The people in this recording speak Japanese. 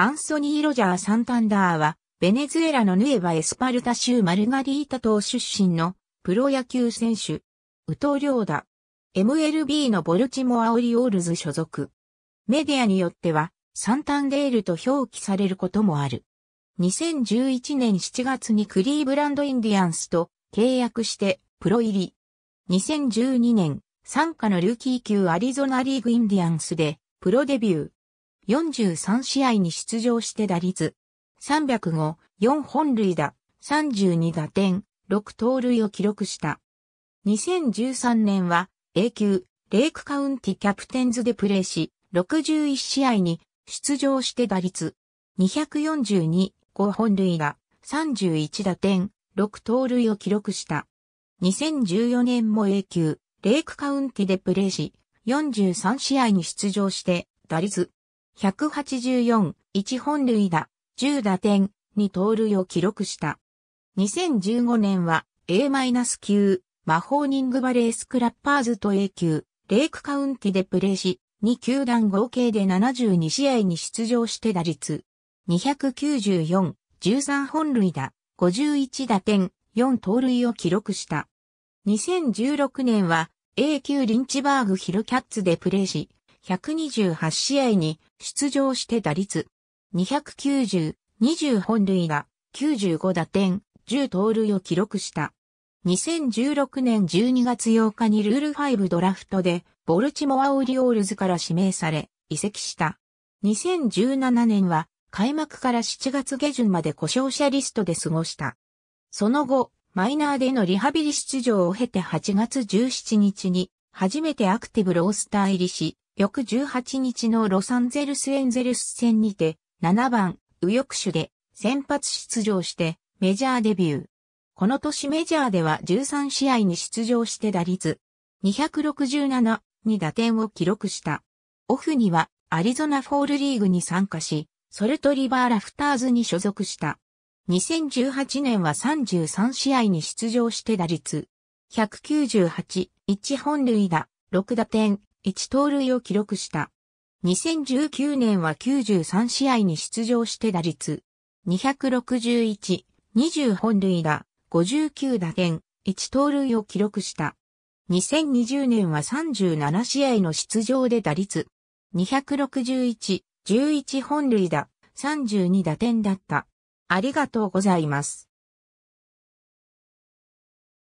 アンソニー・ロジャー・サンタンダーは、ベネズエラのヌエバ・エスパルタ州マルガリータ島出身のプロ野球選手、ウトリョーダ。MLB のボルチモア・オリオールズ所属。メディアによっては、サンタンデールと表記されることもある。2011年7月にクリーブランド・インディアンスと契約してプロ入り。2012年、参加のルーキー級アリゾナリーグ・インディアンスでプロデビュー。43試合に出場して打率、305、4本塁打、32打点、6盗塁を記録した。2013年は A 級、レイクカウンティキャプテンズでプレーし、61試合に出場して打率、242、5本塁打、31打点、6盗塁を記録した。2014年も A 級、レイクカウンティでプレーし、43試合に出場して、打率、184、1本塁打、10打点、2盗塁を記録した。2015年は A-9 魔法ニングバレースクラッパーズと A 級、レイクカウンティでプレーし、2球団合計で72試合に出場して打率。294、13本塁打、51打点、4盗塁を記録した。2016年は A 級リンチバーグヒルキャッツでプレーし、128試合に出場して打率290、20本類が95打点、10盗塁を記録した。2016年12月8日にルール5ドラフトで、ボルチモア・オリオールズから指名され、移籍した。2017年は、開幕から7月下旬まで故障者リストで過ごした。その後、マイナーでのリハビリ出場を経て8月17日に、初めてアクティブロースター入りし、翌18日のロサンゼルスエンゼルス戦にて、7番、右翼手で先発出場してメジャーデビュー。この年メジャーでは13試合に出場して打率267に打点を記録した。オフにはアリゾナフォールリーグに参加し、ソルトリバーラフターズに所属した。2018年は33試合に出場して打率198、1本塁打、6打点、1盗塁を記録した。2019年は93試合に出場して打率261、20本塁打、59打点、1盗塁を記録した。2020年は37試合の出場で打率261、11本塁打、32打点だった。ありがとうございます。